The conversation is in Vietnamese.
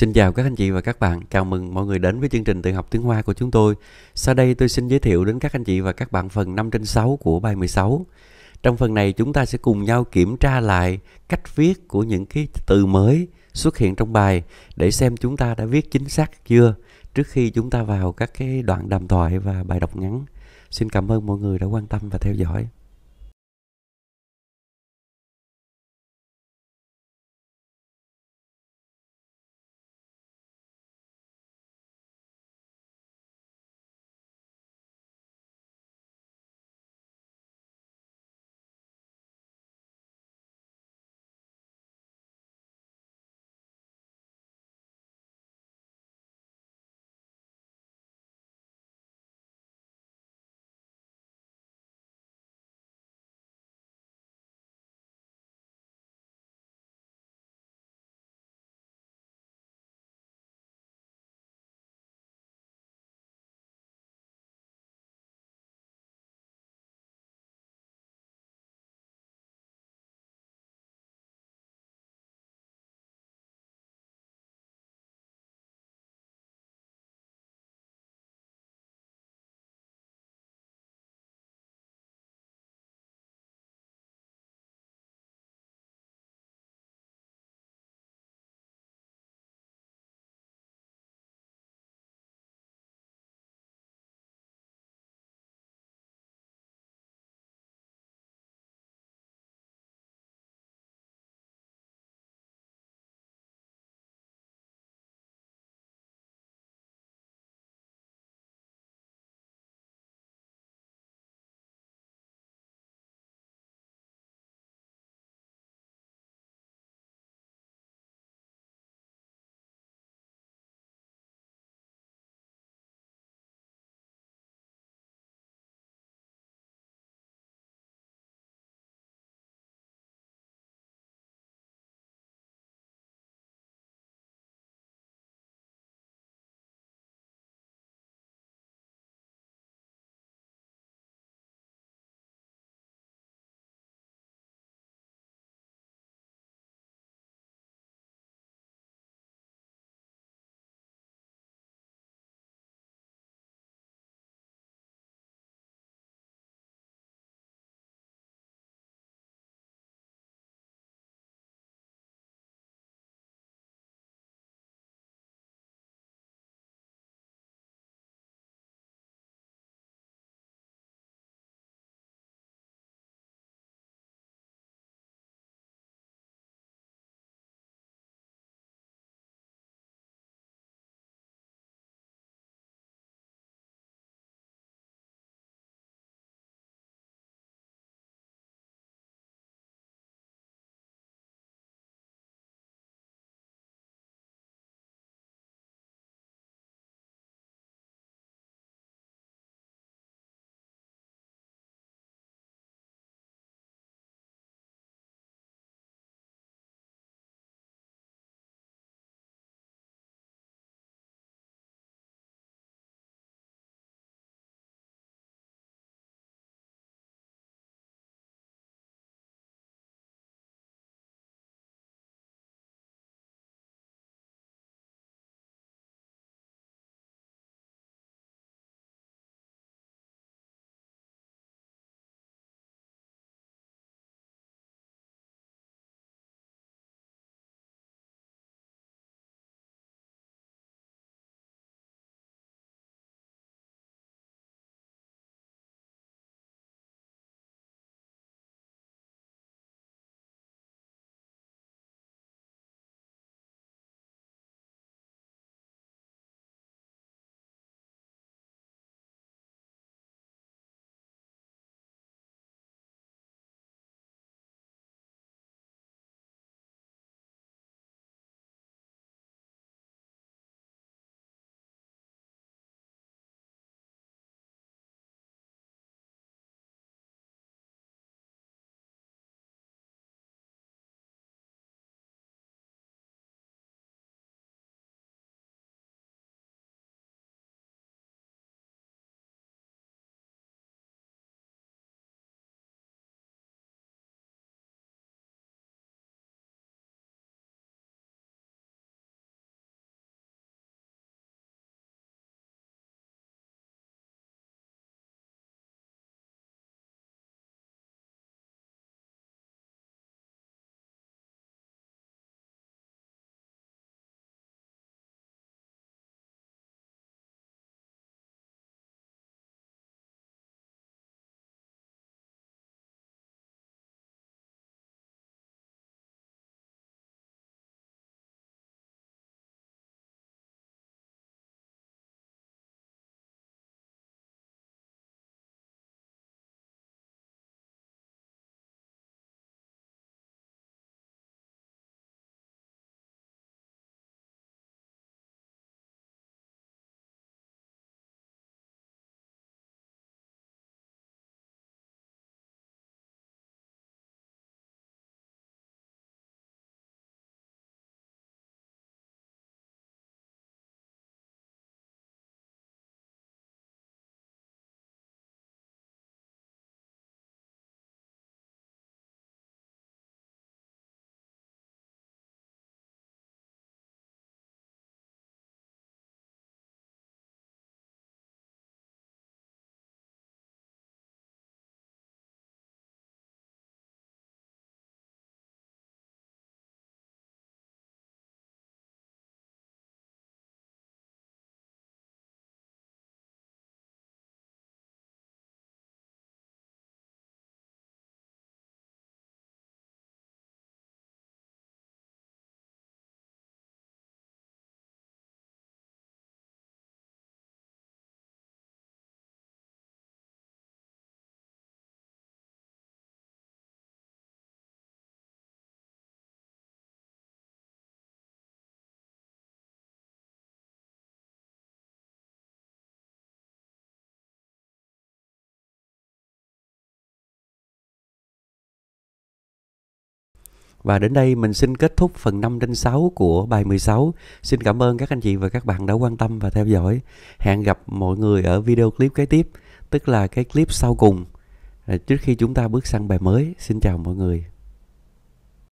Xin chào các anh chị và các bạn, chào mừng mọi người đến với chương trình tự học tiếng Hoa của chúng tôi. Sau đây tôi xin giới thiệu đến các anh chị và các bạn phần 5 trên 6 của bài 16. Trong phần này chúng ta sẽ cùng nhau kiểm tra lại cách viết của những cái từ mới xuất hiện trong bài để xem chúng ta đã viết chính xác chưa trước khi chúng ta vào các cái đoạn đàm thoại và bài đọc ngắn. Xin cảm ơn mọi người đã quan tâm và theo dõi. Và đến đây mình xin kết thúc phần 5 đến 6 của bài 16. Xin cảm ơn các anh chị và các bạn đã quan tâm và theo dõi. Hẹn gặp mọi người ở video clip kế tiếp, tức là cái clip sau cùng. À, trước khi chúng ta bước sang bài mới, xin chào mọi người.